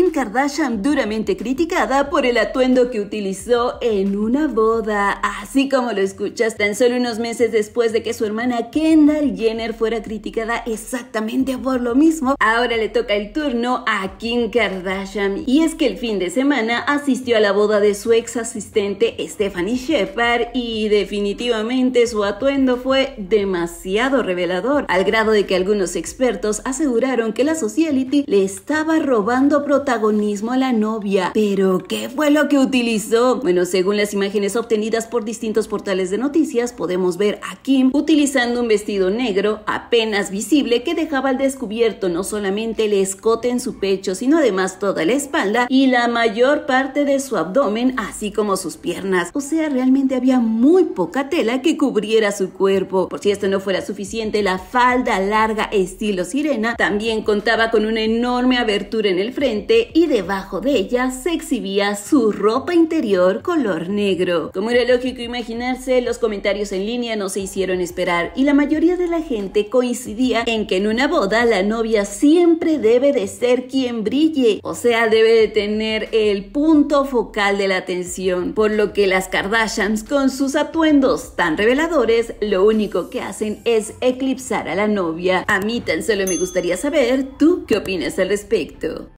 Kim Kardashian duramente criticada por el atuendo que utilizó en una boda. Así como lo escuchas, tan solo unos meses después de que su hermana Kendall Jenner fuera criticada exactamente por lo mismo, ahora le toca el turno a Kim Kardashian. Y es que el fin de semana asistió a la boda de su ex asistente Stephanie Shepard y definitivamente su atuendo fue demasiado revelador, al grado de que algunos expertos aseguraron que la sociality le estaba robando protagonismo agonismo a la novia. Pero, ¿qué fue lo que utilizó? Bueno, según las imágenes obtenidas por distintos portales de noticias, podemos ver a Kim utilizando un vestido negro apenas visible que dejaba al descubierto no solamente el escote en su pecho, sino además toda la espalda y la mayor parte de su abdomen, así como sus piernas. O sea, realmente había muy poca tela que cubriera su cuerpo. Por si esto no fuera suficiente, la falda larga estilo sirena también contaba con una enorme abertura en el frente y debajo de ella se exhibía su ropa interior color negro. Como era lógico imaginarse, los comentarios en línea no se hicieron esperar y la mayoría de la gente coincidía en que en una boda la novia siempre debe de ser quien brille, o sea, debe de tener el punto focal de la atención, por lo que las Kardashians con sus atuendos tan reveladores lo único que hacen es eclipsar a la novia. A mí tan solo me gustaría saber tú qué opinas al respecto.